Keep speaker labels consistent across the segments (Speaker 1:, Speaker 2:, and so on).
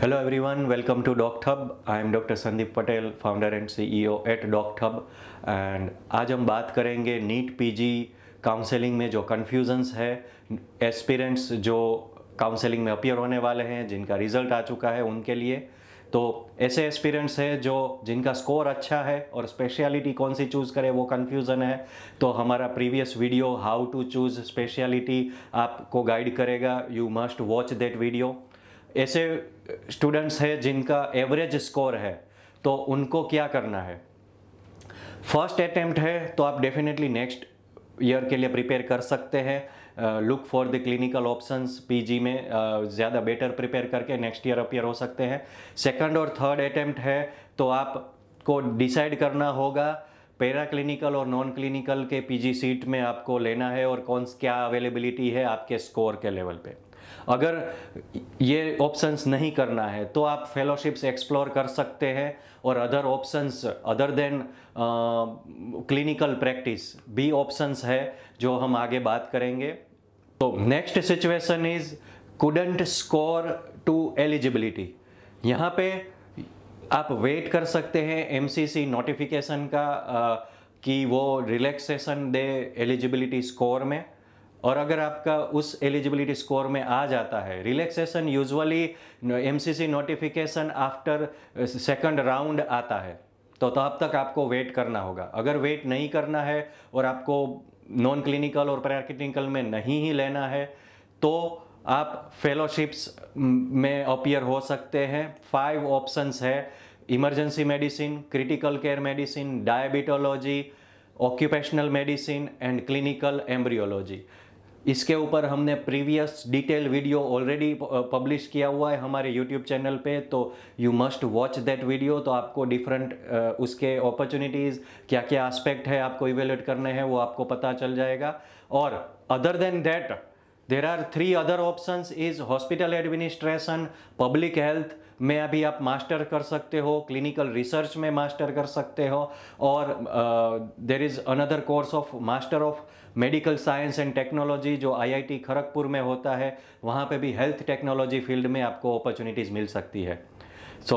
Speaker 1: Hello everyone, welcome to DocThub. I am Dr. Sandeep Patel, founder and CEO at DocThub. And आज हम बात करेंगे NEET P G counselling में जो confusions है एस्पिरेंट्स जो काउंसलिंग में अपियर होने वाले हैं जिनका रिजल्ट आ चुका है उनके लिए तो ऐसे एस्पिरेंट्स हैं जो जिनका स्कोर अच्छा है और स्पेशलिटी कौन सी चूज़ करें वो कन्फ्यूज़न है तो हमारा previous video how to choose speciality आपको गाइड करेगा you must watch that video ऐसे स्टूडेंट्स हैं जिनका एवरेज स्कोर है तो उनको क्या करना है फर्स्ट अटैम्प्ट है तो आप डेफिनेटली नेक्स्ट ईयर के लिए प्रिपेयर कर सकते हैं look for the clinical options PG में uh, ज़्यादा बेटर प्रिपेयर करके नेक्स्ट ईयर अपियर हो सकते हैं सेकंड और थर्ड अटेम्प्ट है तो आप को डिसाइड करना होगा पैरा क्लिनिकल और नॉन क्लिनिकल के पीजी सीट में आपको लेना है और कौन क्या अवेलेबिलिटी है आपके स्कोर के लेवल पर अगर ये ऑप्शंस नहीं करना है तो आप फेलोशिप्स एक्सप्लोर कर सकते हैं और other options other than clinical practice भी ऑप्शंस है जो हम आगे बात करेंगे तो next situation is couldn't score to eligibility यहाँ पे आप वेट कर सकते हैं एमसीसी नोटिफिकेशन का आ, कि वो रिलैक्सेशन दे एलिजिबिलिटी स्कोर में और अगर आपका उस एलिजिबिलिटी स्कोर में आ जाता है relaxation usually MCC notification after second round आता है तो तब तो तक आपको वेट करना होगा अगर वेट नहीं करना है और आपको नॉन क्लिनिकल और पैराक्लिनिकल में नहीं ही लेना है तो आप फेलोशिप्स में अपियर हो सकते हैं फाइव ऑप्शंस है emergency medicine critical care medicine diabetology occupational medicine and clinical embryology इसके ऊपर हमने previous detail video already publish किया हुआ है हमारे यूट्यूब चैनल पे तो you must watch that video तो आपको डिफरेंट uh, उसके अपॉर्चुनिटीज़ क्या क्या एस्पेक्ट है आपको इवेल्यूट करने हैं वो आपको पता चल जाएगा और other than that there are three other options is hospital administration public health में अभी आप मास्टर कर सकते हो क्लिनिकल रिसर्च में मास्टर कर सकते हो और there is another course of master of medical science and technology जो आईआईटी खड़गपुर में होता है वहाँ पे भी हेल्थ टेक्नोलॉजी फील्ड में आपको अपॉर्चुनिटीज़ मिल सकती है सो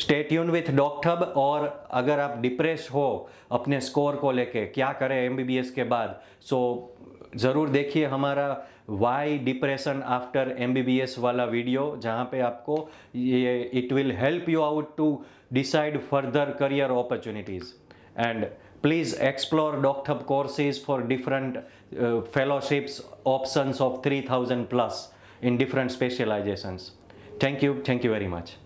Speaker 1: स्टेट यून विथ डॉक्टर और अगर आप डिप्रेस हो अपने स्कोर को लेके क्या करें एमबीबीएस के बाद सो so, जरूर देखिए हमारा why depression after M B B S वाला वीडियो जहाँ पे आपको ये it will help you out to decide further career opportunities and please explore doctor courses for different fellowships options of three thousand plus in different specialisations thank you thank you very much